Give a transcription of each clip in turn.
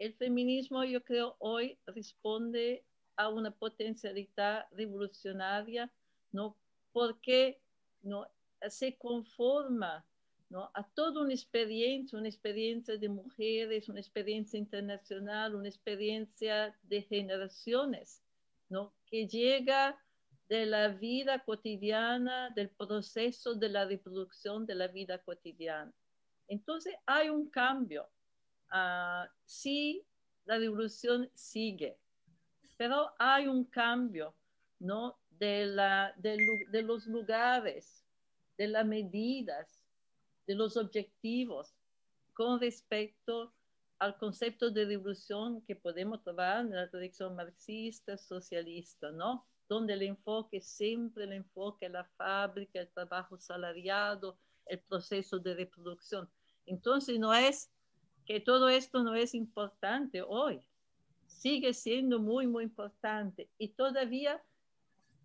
el feminismo, yo creo, hoy responde a una potencialidad revolucionaria, ¿no? Porque ¿no? se conforma ¿no? a toda una experiencia, una experiencia de mujeres, una experiencia internacional, una experiencia de generaciones, ¿no? Que llega de la vida cotidiana, del proceso de la reproducción de la vida cotidiana. Entonces hay un cambio, Ah, sí, la revolución sigue, pero hay un cambio, ¿no? De, la, de, los lugares, de las medidas, de los objetivos con respecto al concepto de revolución que podemos trabajar en la tradición marxista, socialista, ¿no? Donde el enfoque, siempre el enfoque la fábrica, el trabajo salariado, el proceso de reproducción. Entonces no es que todo esto no es importante hoy. Sigue siendo muy, muy importante. Y todavía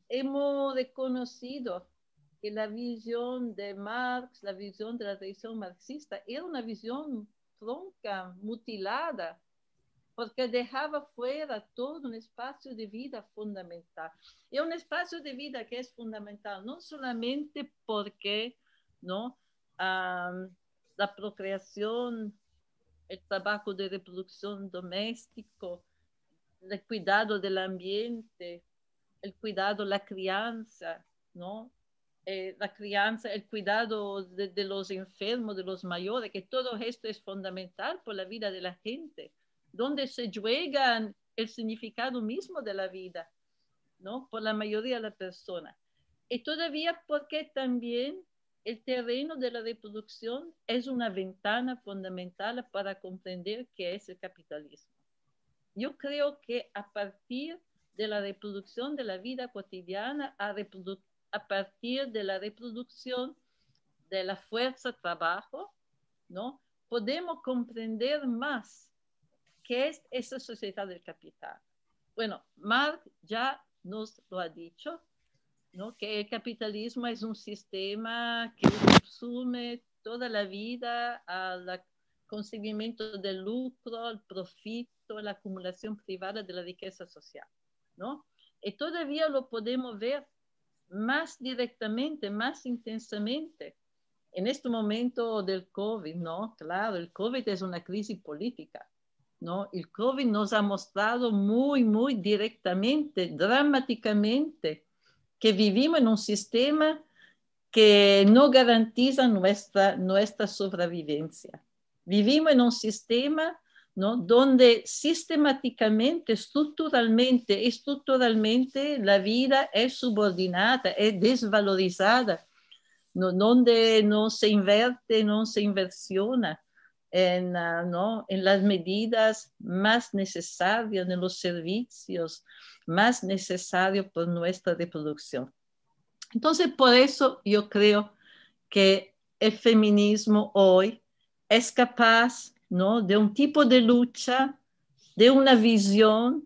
hemos reconocido que la visión de Marx, la visión de la tradición marxista, era una visión tronca, mutilada, porque dejaba fuera todo un espacio de vida fundamental. Y un espacio de vida que es fundamental, no solamente porque ¿no? Ah, la procreación el trabajo de reproducción doméstico, el cuidado del ambiente, el cuidado, la crianza, ¿no? Eh, la crianza, el cuidado de, los enfermos, de los mayores, que todo esto es fundamental por la vida de la gente, donde se juega el significado mismo de la vida, ¿no? Por la mayoría de la persona, Y todavía porque también el terreno de la reproducción es una ventana fundamental para comprender qué es el capitalismo. Yo creo que a partir de la reproducción de la vida cotidiana, a, partir de la reproducción de la fuerza trabajo, ¿no? podemos comprender más qué es esa sociedad del capital. Bueno, Marx ya nos lo ha dicho, que el capitalismo es un sistema que consume toda la vida al conseguimiento del lucro, al profito, la acumulación privada de la riqueza social, ¿no? Y todavía lo podemos ver más directamente, más intensamente en este momento del COVID, ¿no? Claro, el COVID es una crisis política, ¿no? El COVID nos ha mostrado muy, muy directamente, dramáticamente, che viviamo in un sistema que no garantiza nuestra, nostra sopravvivenza. Viviamo in un sistema ¿no? sistematicamente, sistemáticamente, e estructuralmente la vita è subordinata, è desvalorizzata, ¿no? donde no se invierte, no se inversiona. en, ah, ¿no? en las medidas más necesarias, en los servicios más necesarios por pues, nuestra reproducción. Entonces, por eso yo creo que el feminismo hoy es capaz ¿no? de un tipo de lucha, de una visión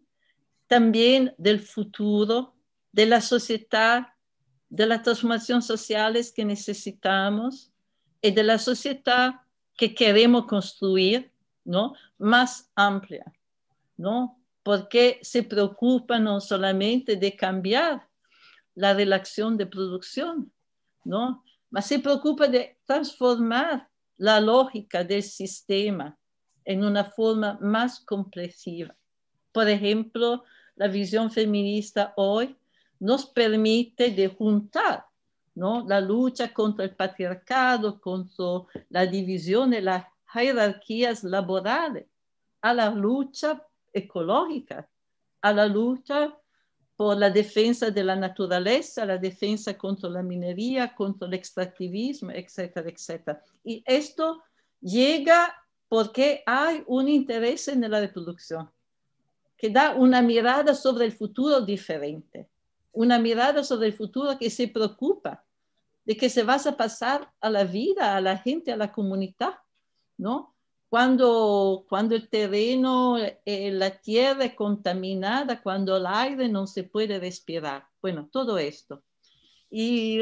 también del futuro, de la sociedad, de las transformaciones sociales que necesitamos y de la sociedad que queremos construir, ¿no? Más amplia, ¿no? Porque se preocupa no solamente de cambiar la relación de producción, ¿no? Mas se preocupa de transformar la lógica del sistema en una forma más comprensiva. Por ejemplo, la visión feminista hoy nos permite de juntar la lucha contra el patriarcado, contra la división de las jerarquías laborales, a la lucha ecológica, a la lucha por la defensa de la naturaleza, la defensa contra la minería, contra el extractivismo, etcétera, etcétera. Y esto llega porque hay un interés en la reproducción que da una mirada sobre el futuro diferente, una mirada sobre el futuro que se preocupa de que se vas a pasar a la vida, a la gente, a la comunidad, ¿no? Cuando, cuando el terreno, eh, la tierra es contaminada, cuando el aire no se puede respirar. Bueno, todo esto. Y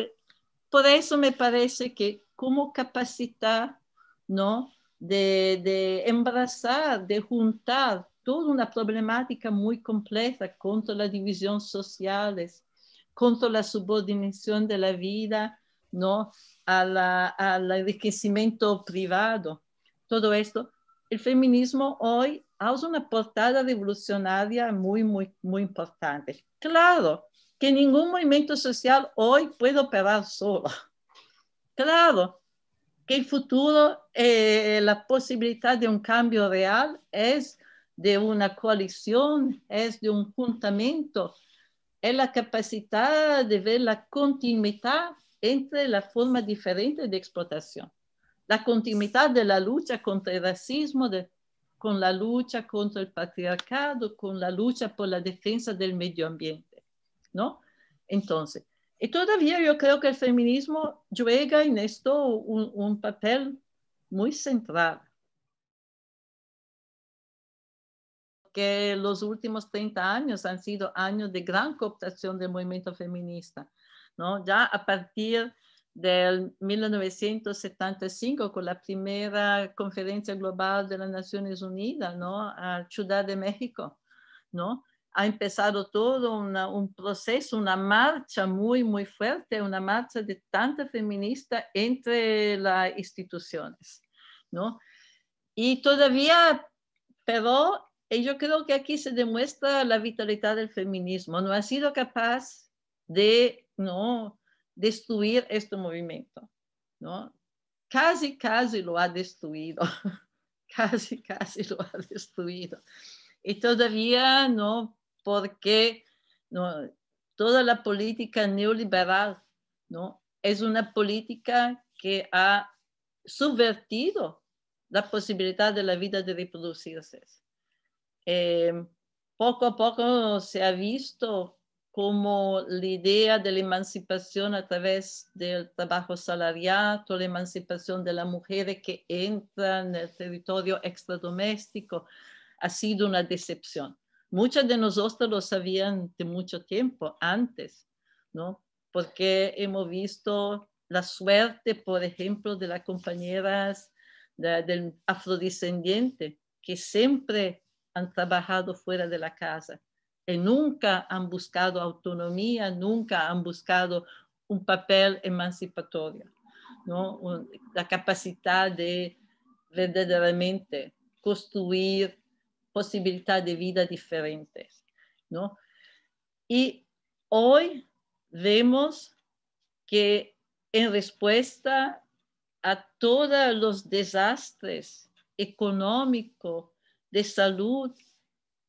por eso me parece que como capacitar, ¿no? De, embrazar, de juntar toda una problemática muy compleja contra la división sociales, contra la subordinación de la vida, ¿no? al enriquecimiento privado, todo esto. El feminismo hoy hace una portada revolucionaria muy, muy, muy importante. Claro que ningún movimiento social hoy puede operar solo. Claro que el futuro, eh, la posibilidad de un cambio real es de una coalición, es de un juntamiento, es la capacidad de ver la continuidad entre las formas diferentes de explotación. La continuidad de la lucha contra el racismo, con la lucha contra el patriarcado, con la lucha por la defensa del medio ambiente, ¿no? Entonces, y todavía yo creo que el feminismo juega en esto un papel muy central. los últimos 30 años han sido años de gran cooptación del movimiento feminista, ¿no? Ya a partir del 1975 con la primera conferencia global de las Naciones Unidas, ¿no? A Ciudad de México, ¿no? Ha empezado todo un proceso, una marcha muy, muy fuerte, una marcha de tanta feminista entre las instituciones, ¿no? Y todavía, pero y yo creo que aquí se demuestra la vitalidad del feminismo. No ha sido capaz de no destruir este movimiento. ¿no? Casi, casi lo ha destruido. casi, casi lo ha destruido. Y todavía no, porque toda la política neoliberal ¿no? es una política que ha subvertido la posibilidad de la vida de reproducirse. Em, poco a poco se ha visto como la idea de la emancipación a través del trabajo salariado, la emancipación de las mujeres que entran en el territorio extradoméstico, ha sido una decepción. Muchas de nosotros lo sabían de mucho tiempo antes, ¿no? Porque hemos visto la suerte, por ejemplo, de las compañeras de, del afrodescendiente, que siempre han trabajado fuera de la casa y eh, nunca han buscado autonomía, nunca han buscado un papel emancipatorio, ¿no? la capacidad de verdaderamente construir posibilidades de vida diferentes. Y hoy vemos que en respuesta a todos los desastres económicos, de salud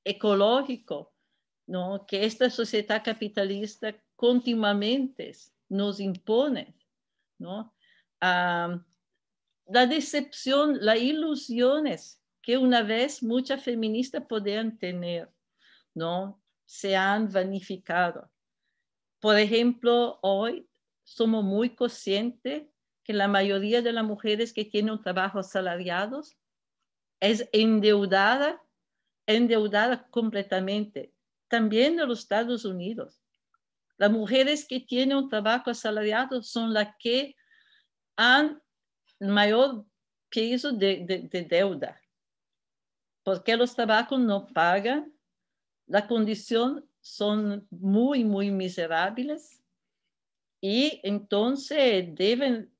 ecológico, ¿no? que esta sociedad capitalista continuamente nos impone. ¿no? la decepción, las ilusiones que una vez muchas feministas podían tener, ¿no? se han vanificado. Por ejemplo, hoy somos muy conscientes que la mayoría de las mujeres que tienen trabajos salariados es endeudada, endeudada completamente, también en los Estados Unidos. Las mujeres que tienen un trabajo asalariado son las que han mayor peso de, deuda, porque los trabajos no pagan, la condición son muy, muy miserables y entonces deben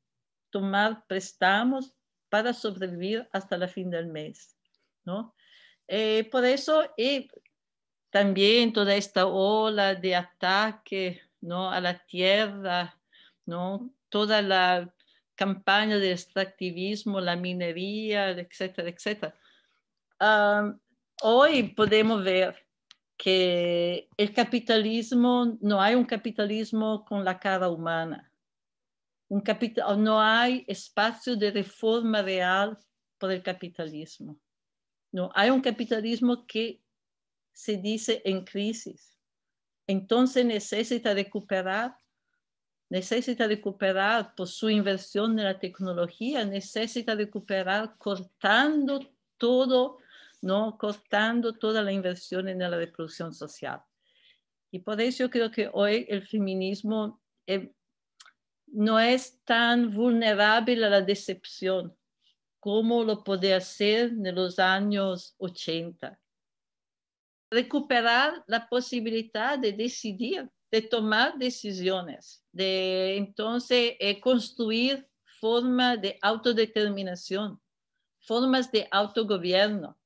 tomar préstamos para sobrevivir hasta la fin del mes. ¿no? Eh, por eso y también toda esta ola de ataque ¿no? a la tierra, ¿no? toda la campaña de extractivismo, la minería, etcétera, etcétera. hoy podemos ver que el capitalismo, no hay un capitalismo con la cara humana. Un capital, no hay espacio de reforma real por el capitalismo. No, hay un capitalismo que se dice en crisis. Entonces necesita recuperar, necesita recuperar por su inversión en la tecnología, necesita recuperar cortando todo, ¿no? cortando toda la inversión en la reproducción social. Y por eso creo que hoy el feminismo es... Eh, no es tan vulnerable a la decepción como lo podía ser en los años 80. Recuperar la posibilidad de decidir, de tomar decisiones, de entonces eh, construir formas de autodeterminación, formas de autogobierno.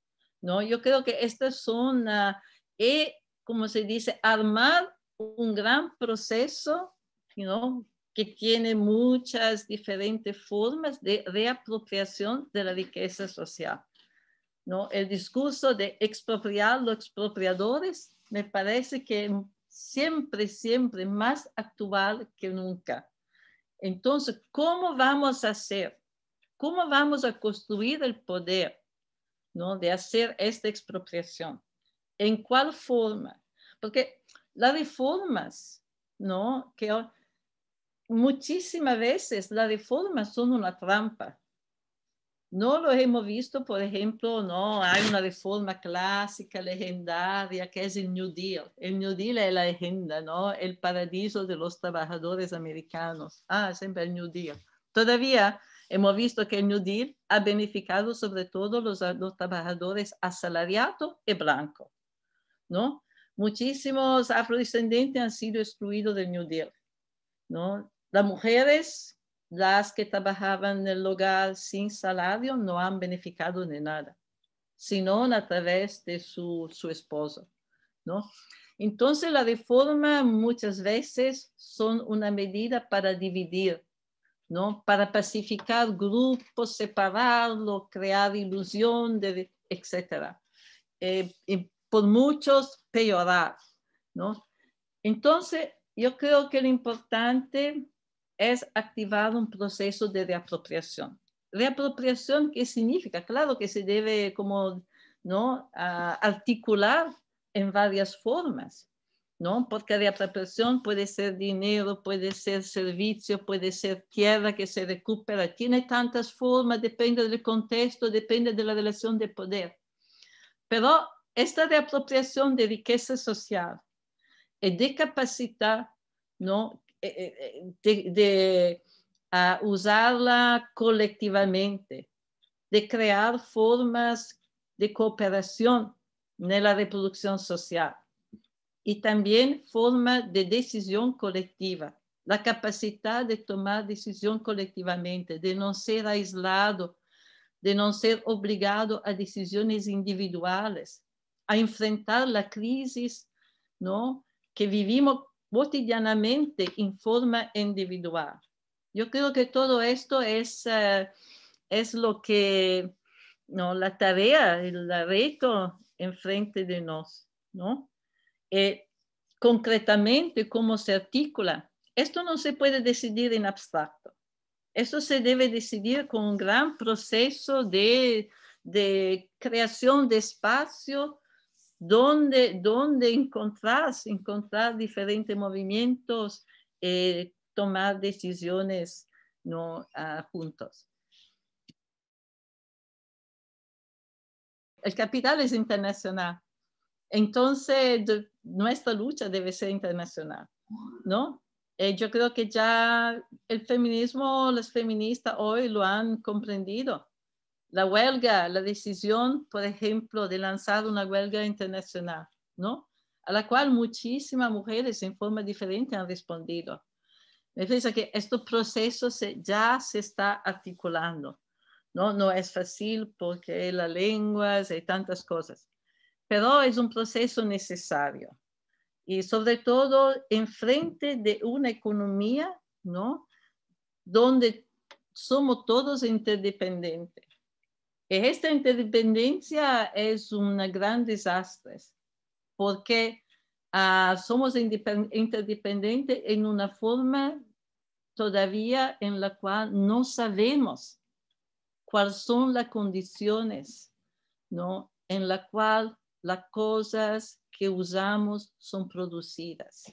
¿no? Yo creo que estas son, una, eh, como se dice, armar un gran proceso ¿no? que tiene muchas diferentes formas de reapropiación de la riqueza social. ¿no? El discurso de expropiar los expropiadores me parece que siempre, siempre más actual que nunca. Entonces, ¿cómo vamos a hacer? ¿Cómo vamos a construir el poder ¿no? de hacer esta expropiación? ¿En cuál forma? Porque las reformas ¿no? que muchísimas veces las reformas son una trampa. No lo hemos visto, por ejemplo, no hay una reforma clásica, legendaria, que es el New Deal. El New Deal es la agenda, ¿no? El paraíso de los trabajadores americanos. Ah, siempre el New Deal. Todavía hemos visto que el New Deal ha beneficiado sobre todo los, los trabajadores asalariados y blancos, ¿no? Muchísimos afrodescendientes han sido excluidos del New Deal, ¿no? Las mujeres, las que trabajaban en el hogar sin salario, no han beneficiado de nada, sino a través de su, su esposo. ¿no? Entonces, la reforma muchas veces son una medida para dividir, ¿no? para pacificar grupos, separarlo, crear ilusión, de, etc. Eh, y por muchos, peorar. ¿no? Entonces, yo creo que lo importante es activar un proceso de reapropiación. Reapropiación, ¿qué significa? Claro que se debe como, ¿no? articular en varias formas, ¿no? Porque reapropiación puede ser dinero, puede ser servicio, puede ser tierra que se recupera, tiene tantas formas, depende del contexto, depende de la relación de poder. Pero esta reapropiación de riqueza social y de capacidad ¿no? Eh, eh, eh, de, de usarla colectivamente, de crear formas de cooperación en la reproducción social y también formas de decisión colectiva, la capacidad de tomar decisión colectivamente, de no ser aislado, de no ser obligado a decisiones individuales, a enfrentar la crisis ¿no? que vivimos cotidianamente en forma individual. Yo creo que todo esto es, eh, es lo que, ¿no? la tarea, el reto enfrente de nos, ¿no? Eh, concretamente, cómo se articula. Esto no se puede decidir en abstracto. Esto se debe decidir con un gran proceso de, de creación de espacio, donde, encontrar diferentes movimientos, y eh, tomar decisiones ¿no? Ah, juntos. El capital es internacional, entonces nuestra lucha debe ser internacional, ¿no? Eh, yo creo que ya el feminismo, las feministas hoy lo han comprendido la huelga, la decisión, por ejemplo, de lanzar una huelga internacional, ¿no? A la cual muchísimas mujeres en forma diferente han respondido. Me parece que este proceso se, ya se está articulando, ¿no? No es fácil porque las lenguas hay tantas cosas, pero es un proceso necesario. Y sobre todo enfrente de una economía, ¿no? Donde somos todos interdependientes. Esta interdependencia es un gran desastre porque ah, somos interdependientes en una forma todavía en la cual no sabemos cuáles son las condiciones ¿no? en la cual las cosas que usamos son producidas.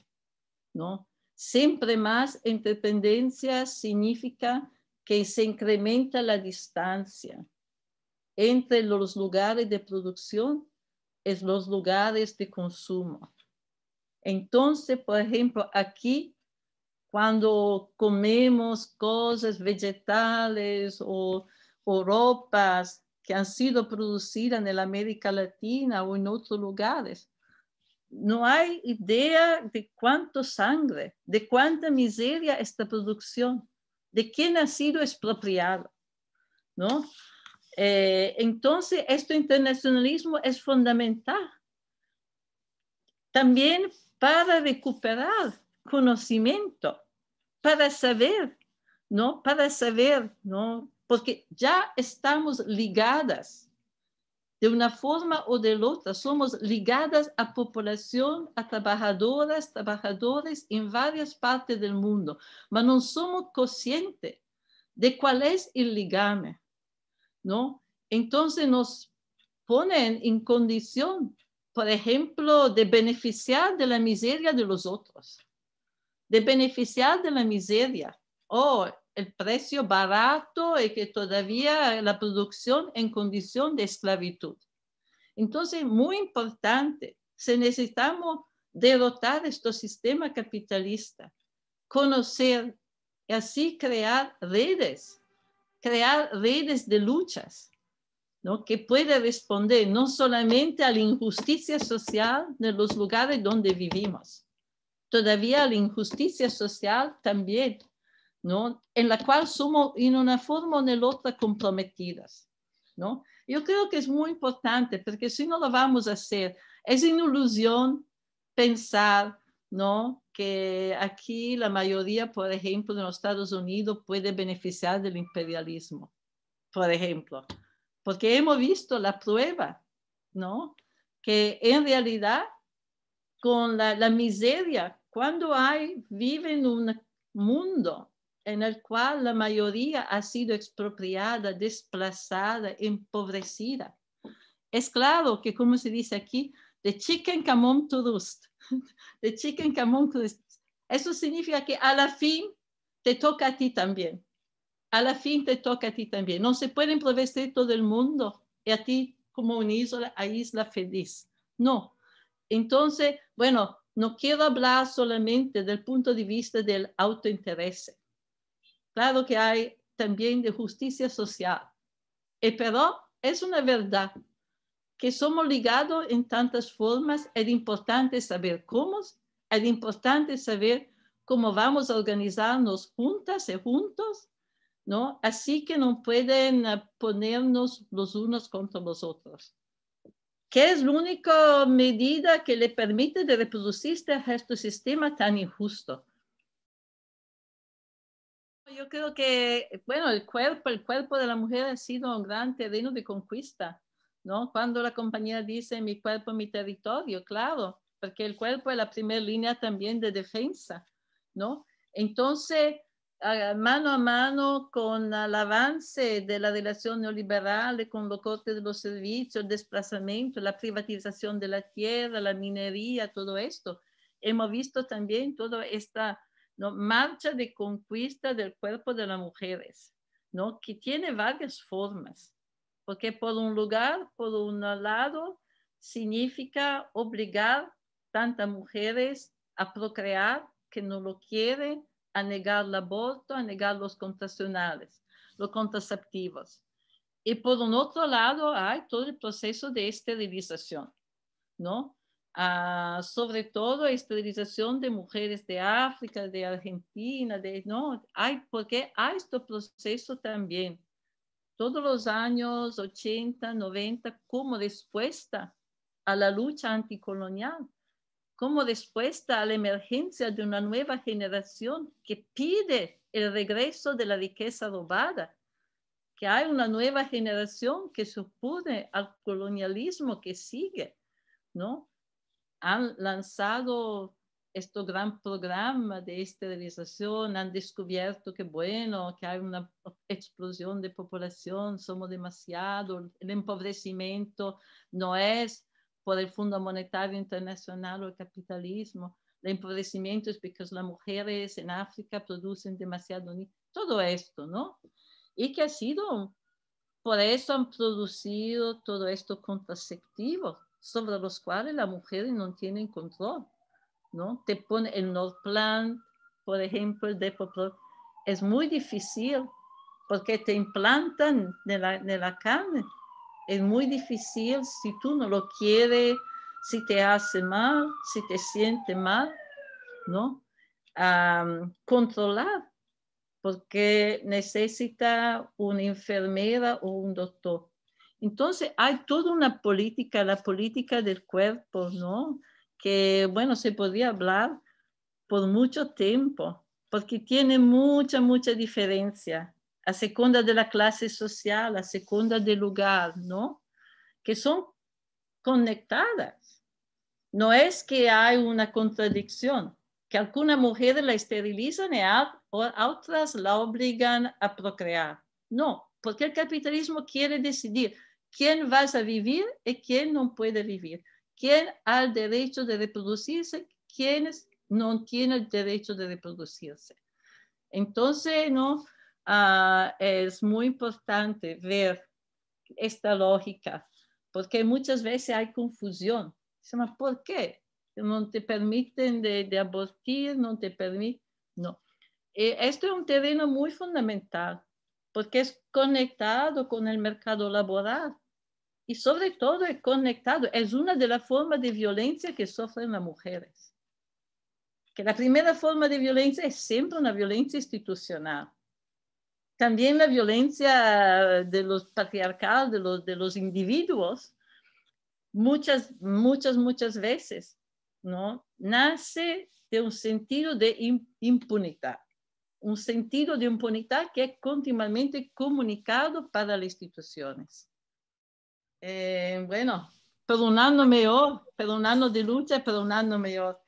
Siempre más interdependencia significa que se incrementa la distancia entre los lugares de producción es los lugares de consumo. Entonces, por ejemplo, aquí, cuando comemos cosas vegetales o, ropas que han sido producidas en América Latina o en otros lugares, no hay idea de cuánto sangre, de cuánta miseria esta producción, de quién ha sido expropiada, ¿no? Eh, entonces, este internacionalismo es fundamental también para recuperar conocimiento, para saber, ¿no? Para saber, ¿no? Porque ya estamos ligadas de una forma o de otra, somos ligadas a población, a trabajadoras, trabajadores en varias partes del mundo, pero no somos conscientes de cuál es el ligame. ¿no? Entonces nos ponen en condición, por ejemplo, de beneficiar de la miseria de los otros, de beneficiar de la miseria. o oh, el precio barato y que todavía la producción en condición de esclavitud. Entonces, muy importante, se necesitamos derrotar este sistema capitalista, conocer y así crear redes crear redes de luchas ¿no? que puede responder no solamente a la injusticia social en los lugares donde vivimos, todavía a la injusticia social también, ¿no? en la cual somos en una forma o en la otra comprometidas. ¿no? Yo creo que es muy importante porque si no lo vamos a hacer, es una ilusión pensar ¿no? que aquí la mayoría, por ejemplo, de los Estados Unidos puede beneficiar del imperialismo, por ejemplo, porque hemos visto la prueba, ¿no? Que en realidad, con la, miseria, cuando hay, viven un mundo en el cual la mayoría ha sido expropiada, desplazada, empobrecida. Es claro que, como se dice aquí, The chicken camon to roost, The chicken camon to roost. Eso significa que a la fin te toca a ti también. A la fin te toca a ti también. No se puede improvisar todo el mundo y a ti como una isla, a isla feliz. No. Entonces, bueno, no quiero hablar solamente del punto de vista del autointerés. Claro que hay también de justicia social. Eh, pero es una verdad que somos ligados en tantas formas, es importante saber cómo, es importante saber cómo vamos a organizarnos juntas y juntos, ¿no? Así que no pueden eh, ponernos los unos contra los otros, ¿Qué es la única medida que le permite de reproducirse a este sistema tan injusto. Yo creo que, bueno, el cuerpo, el cuerpo de la mujer ha sido un gran terreno de conquista cuando la compañía dice mi cuerpo, mi territorio, claro, porque el cuerpo es la primera línea también de defensa, ¿no? Entonces, mano a mano con el avance de la relación neoliberal, con los cortes de los servicios, el desplazamiento, la privatización de la tierra, la minería, todo esto, hemos visto también toda esta marcha de conquista del cuerpo de las mujeres, ¿no? que tiene varias formas porque por un lugar, por un lado, significa obligar tantas mujeres a procrear que no lo quieren, a negar el aborto, a negar los contracionales, los contraceptivos. Y por un otro lado, hay todo el proceso de esterilización, ¿no? Ah, sobre todo esterilización de mujeres de África, de Argentina, de, ¿no? Hay, porque hay este proceso también todos los años 80, 90, como respuesta a la lucha anticolonial, como respuesta a la emergencia de una nueva generación que pide el regreso de la riqueza robada, que hay una nueva generación que se opone al colonialismo que sigue, ¿no? Han lanzado este gran programa de esterilización han descubierto que, bueno, que hay una explosión de población, somos demasiado, el empobrecimiento no es por el Fondo Monetario Internacional o el capitalismo, el empobrecimiento es porque las mujeres en África producen demasiado, todo esto, ¿no? Y que ha sido, por eso han producido todo esto contraceptivo sobre los cuales las mujeres no tienen control ¿no? Te pone el North plan, por ejemplo, de, es muy difícil porque te implantan en la, la carne. Es muy difícil si tú no lo quieres, si te hace mal, si te siente mal, ¿no? controlar, porque necesita una enfermera o un doctor. Entonces hay toda una política, la política del cuerpo, ¿no? que, bueno, se podría hablar por mucho tiempo, porque tiene mucha, mucha diferencia. A segunda de la clase social, a segunda del lugar, ¿no? Que son conectadas. No es que hay una contradicción, que alguna mujer la esterilizan y otras la obligan a procrear. No, porque el capitalismo quiere decidir quién vas a vivir y quién no puede vivir. ¿Quién ha el derecho de reproducirse? ¿Quiénes no tienen el derecho de reproducirse? Entonces, ¿no? Ah, es muy importante ver esta lógica, porque muchas veces hay confusión. ¿por qué? No te permiten de, abortir, no te permiten, no. E, esto es un terreno muy fundamental, porque es conectado con el mercado laboral y sobre todo es conectado, es una de las formas de violencia que sufren las mujeres. Que la primera forma de violencia es siempre una violencia institucional. También la violencia de los patriarcales, de los, de los individuos, muchas, muchas, muchas veces, ¿no? Nace de un sentido de impunidad, un sentido de impunidad que es continuamente comunicado para las instituciones eh, bueno, perdonando mejor, perdonando de lucha, perdonando mejor.